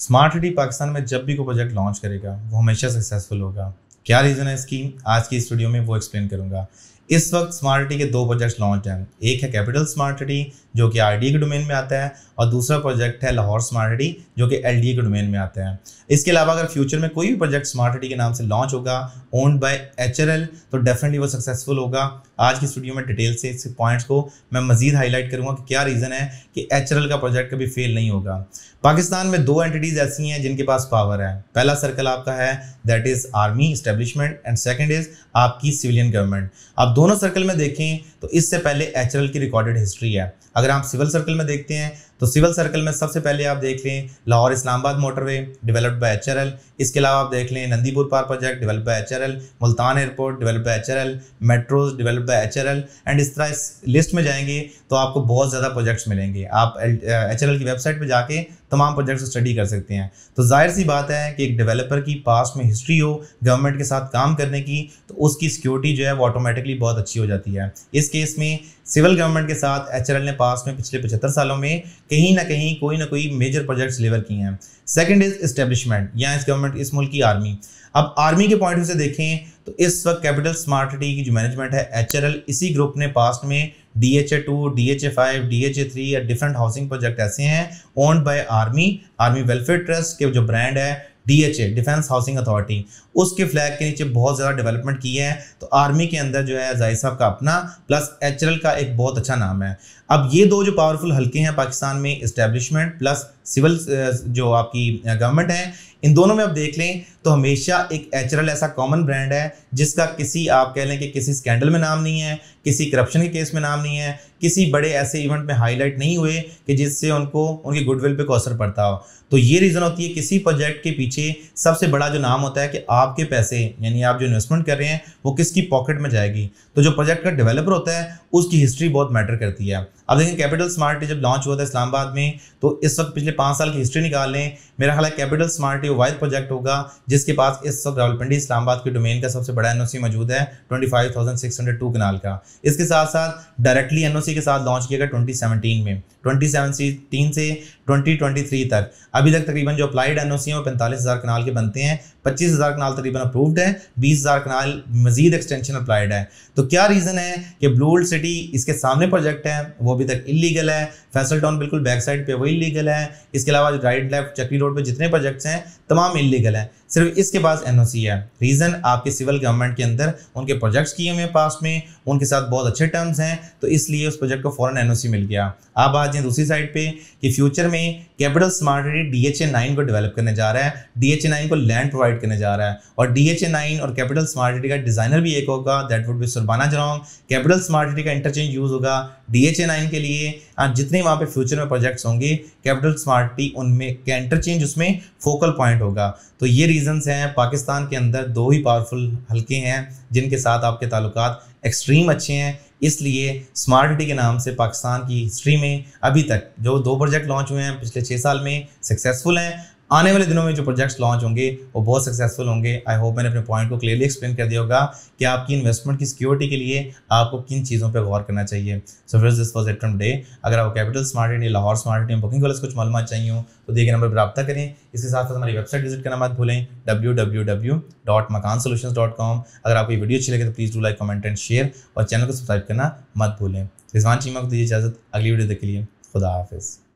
smart city Pakistan में जब भी कोई प्रोजेक्ट लॉन्च करेगा वो हमेशा सक्सेसफुल होगा क्या रीज़न है इसकी आज की स्टूडियो में वो एक्सप्लेन करूंगा इस वक्त स्मार्ट सिटी के दो प्रोजेक्ट्स लॉन्च हैं एक है कैपिटल स्मार्ट सिटी जो कि आर के डोमेन में आता है और दूसरा प्रोजेक्ट है लाहौर स्मार्ट सिटी जो कि एल के डोमेन में आता है इसके अलावा अगर फ्यूचर में कोई भी प्रोजेक्ट स्मार्ट सिटी के नाम से लॉन्च होगा ओन्ड बाई एच तो डेफिनेटली वो सक्सेसफुल होगा आज की स्टूडियो में डिटेल से इस पॉइंट्स को मैं मजीद हाईलाइट करूँगा कि क्या रीज़न है कि एच का प्रोजेक्ट कभी फेल नहीं होगा पाकिस्तान में दो एंटिटीज़ ऐसी हैं जिनके पास पावर है पहला सर्कल आपका है that is army establishment and second is आपकी सिविलियन गवर्नमेंट आप दोनों सर्कल में देखें तो इससे पहले एच की रिकॉर्डेड हिस्ट्री है अगर आप सिविल सर्कल में देखते हैं तो सिविल सर्कल में सबसे पहले आप देख लें Lahore Islamabad motorway developed by H इसके अलावा आप देख लें Nandipur power project developed by H Multan airport developed by H metros develop by H and इस तरह इस लिस्ट में जाएंगे तो आपको बहुत ज़्यादा प्रोजेक्ट्स मिलेंगे आप एच की वेबसाइट पर जाके तमाम प्रोजेक्ट्स स्टडी कर सकते हैं तो जाहिर सी बात है कि एक डेवलपर की पास में हिस्ट्री हो गवर्नमेंट के साथ काम करने की तो उसकी सिक्योरिटी जो है वो ऑटोमेटिकली बहुत अच्छी हो जाती है इस केस में सिविल गवर्नमेंट के साथ एच ने पास में पिछले पचहत्तर सालों में कहीं ना कहीं कोई ना कोई मेजर प्रोजेक्ट्स डिलीवर किए हैं सेकेंड इज इस्टेब्लिशमेंट या इस गवर्नमेंट इस मुल्क की आर्मी अब आर्मी के पॉइंट ऑफ से देखें तो इस वक्त कैपिटल स्मार्ट सिटी की जो मैनेजमेंट है एच इसी ग्रुप ने पास्ट में D H A two D H A five D H A three या डिफरेंट हाउसिंग प्रोजेक्ट ऐसे हैं owned by army army welfare trust के जो ब्रांड है D H A defence housing authority उसके फ्लैग के नीचे बहुत ज़्यादा डेवलपमेंट की है तो आर्मी के अंदर जो है जाहिर साहब का अपना प्लस एच का एक बहुत अच्छा नाम है अब ये दो जो पावरफुल हल्के हैं पाकिस्तान में इस्टेब्लिशमेंट प्लस सिविल जो आपकी गवर्नमेंट है इन दोनों में आप देख लें तो हमेशा एक एचरल ऐसा कॉमन ब्रांड है जिसका किसी आप कह लें कि किसी स्कैंडल में नाम नहीं है किसी करप्शन के केस में नाम नहीं है किसी बड़े ऐसे इवेंट में हाईलाइट नहीं हुए कि जिससे उनको उनकी गुडविल पे कोई असर पड़ता हो तो ये रीज़न होती है किसी प्रोजेक्ट के पीछे सबसे बड़ा जो नाम होता है कि आपके पैसे यानी आप जो इन्वेस्टमेंट कर रहे हैं वो किसकी पॉकेट में जाएगी तो जो प्रोजेक्ट का डेवलपर होता है उसकी हिस्ट्री बहुत मैटर करती है अब देखिए कैपिटल स्मार्ट जब लॉन्च हुआ था इस्लामाबाद में तो इस वक्त पिछले पाँच साल की हिस्ट्री निकाल लें मेरा ख्याल है कैपिटल स्मार्ट ये प्रोजेक्ट होगा जिसके पास इस वक्त रावलपिंडी इस्लामाबाद के डोमेन का सबसे बड़ा एनओसी मौजूद है twenty five thousand six hundred two kanal का इसके साथ साथ डायरेक्टली एनओसी के साथ लॉन्च किया गया ट्वेंटी सेवनटीन में ट्वेंटी 2017 से ट्वेंटी ट्वेंटी थ्री तक अभी तक तकरीबन जो अप्लाइड एन ओ सी हैं वो पैंतालीस हज़ार कनाल के बनते हैं पच्चीस हज़ार कनाल तकरीबन अप्रूव्ड है बीस हज़ार कनाल मजीद एक्सटेंशन अप्लाइड है तो क्या रीज़न है कि ब्लू सिटी इसके सामने प्रोजेक्ट है वो अभी तक इलीगल है फैसल टाउन बिल्कुल बैक साइड पे वो इलीगल है इसके अलावा राइट लेफ्ट चक्री रोड पे जितने प्रोजेक्ट्स हैं तमाम इलीगल हैं सिर्फ इसके पास एन है रीज़न आपके सिविल गवर्नमेंट के अंदर उनके प्रोजेक्ट्स किए हुए हैं पास में उनके साथ बहुत अच्छे टर्म्स हैं तो इसलिए उस प्रोजेक्ट को फ़ौरन एन मिल गया आप आ जाए दूसरी साइड पर कि फ्यूचर में capital smart city D H A nine को डेवलप करने जा रहा है डी एच ए नाइन को लैंड प्रोवाइड करने जा रहा है और डी एच ए नाइन और कैपिटल स्मार्ट सिटी का डिज़ाइनर भी एक होगा दैट वुड बी सुरबाना जरा कैपिटल स्मार्ट सिटी का इंटरचेंज यूज़ होगा D H A nine design के लिए और हाँ, जितने वहाँ पे फ्यूचर में प्रोजेक्ट्स होंगे कैपिटल स्मार्टली उनमें का इंटरचेंज उसमें फोकल पॉइंट होगा तो ये रीजंस हैं पाकिस्तान के अंदर दो ही पावरफुल हल्के हैं जिनके साथ आपके ताल्लुक एक्सट्रीम अच्छे हैं इसलिए स्मार्ट सिटी के नाम से पाकिस्तान की हिस्ट्री में अभी तक जो दो प्रोजेक्ट लॉन्च हुए हैं पिछले छः साल में सक्सेसफुल हैं आने वाले दिनों में जो प्रोजेक्ट्स लॉन्च होंगे वो बहुत सक्सेसफुल होंगे आई होप मैंने अपने पॉइंट को क्लियरली एक्सप्लेन कर दिया होगा कि आपकी इन्वेस्टमेंट की सिक्योरिटी के लिए आपको किन चीज़ों पर गौर करना चाहिए सो फिर दिस वॉज एट डे अगर आपको capital smart India Lahore smart India booking वाले कुछ मालूम चाहिए हो तो देखिए नंबर पर रब्ता करें इसके साथ साथ हमारी वेबसाइट विजिट करना मत भूलें डब्ल्यू डब्ल्यू डब्ल्यू डॉट मकान सोल्यूशन डॉट कॉम अगर आपको वीडियो अच्छी लगे तो please do like comment and share और चैनल को सब्सक्राइब करना मत भूलें रिजवान चीमा को दीजिए इजाज़त अगली वीडियो देख लिए खुदा हाफिज़